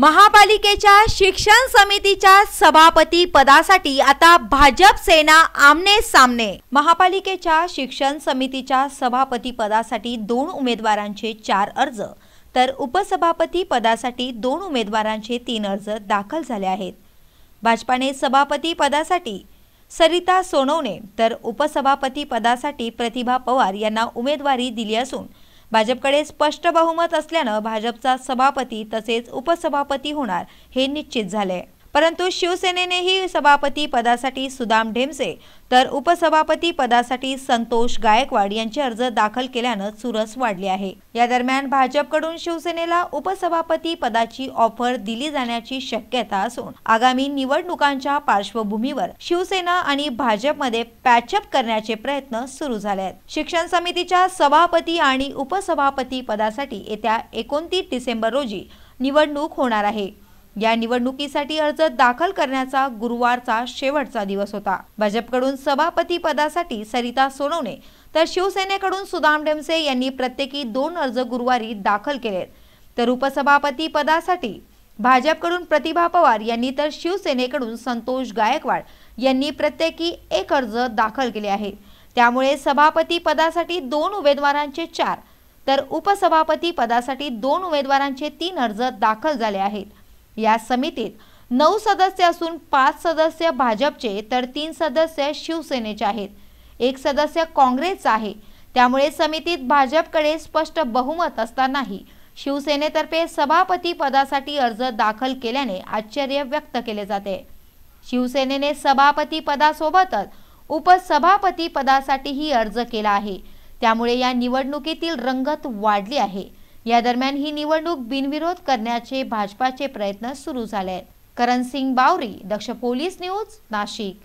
महापालिकेच्या शिक्षण समितीच्या सभापती पदासाठी आता भाजप सेना आमने सामने महापालिकेच्या शिक्षण समितीच्या सभापती पदासाठी दोन उमेदवारांचे चार अर्ज तर उपसभापती पदासाठी दोन उमेदवारांचे तीन अर्ज दाखल झाले आहेत भाजपाने सभापती पदासाठी सरिता सोनवणे तर उपसभापती पदासाठी प्रतिभा पवार यांना उमेदवारी दिली असून भाजपकडे स्पष्ट बहुमत असल्यानं भाजपचा सभापती तसेच उपसभापती होणार हे निश्चित झाले परंतु शिवसेनेनेही सभापती पदासाठी सुदाम ढेमसे तर उपसभापती पदासाठी संतोष गायकवाड यांचे अर्ज दाखल केल्यानं चुरस वाढली आहे या दरम्यान भाजपकडून शिवसेनेला उपसभापती पदाची ऑफर दिली जाण्याची शक्यता असून आगामी निवडणुकांच्या पार्श्वभूमीवर शिवसेना आणि भाजपमध्ये पॅचअप करण्याचे प्रयत्न सुरू झाले आहेत शिक्षण समितीच्या सभापती आणि उपसभापती पदासाठी येत्या एकोणतीस डिसेंबर रोजी निवडणूक होणार आहे या निवडणुकीसाठी अर्ज दाखल करण्याचा गुरुवारचा शेवटचा दिवस होता भाजपकडून सभापती पदासाठी सरिता सोनवणे तर शिवसेनेकडून सुदाम डेमसे यांनी प्रत्येकी दोन अर्ज गुरुवारी दाखल केलेत तर उपसभापती पदासाठी भाजपकडून प्रतिभा पवार यांनी तर शिवसेनेकडून संतोष गायकवाड यांनी प्रत्येकी एक अर्ज दाखल केले आहे त्यामुळे सभापती पदासाठी दोन उमेदवारांचे चार तर उपसभापती पदासाठी दोन उमेदवारांचे तीन अर्ज दाखल झाले आहेत या समितीत नऊ सदस्य असून पाच सदस्य भाजपचे तर तीन सदस्य शिवसेनेचे आहेत एक सदस्य काँग्रेसचा आहे त्यामुळे समितीत भाजपकडे स्पष्ट बहुमत असतानाही शिवसेनेतर्फे सभापती पदासाठी अर्ज दाखल केल्याने आश्चर्य व्यक्त केले जाते शिवसेनेने सभापती पदासोबतच उपसभापती पदासाठीही अर्ज केला आहे त्यामुळे या निवडणुकीतील रंगत वाढली आहे या दरम्यान ही निवडणूक बिनविरोध करण्याचे भाजपाचे प्रयत्न सुरू झाले करण सिंग बावरी दक्ष पोलीस न्यूज नाशिक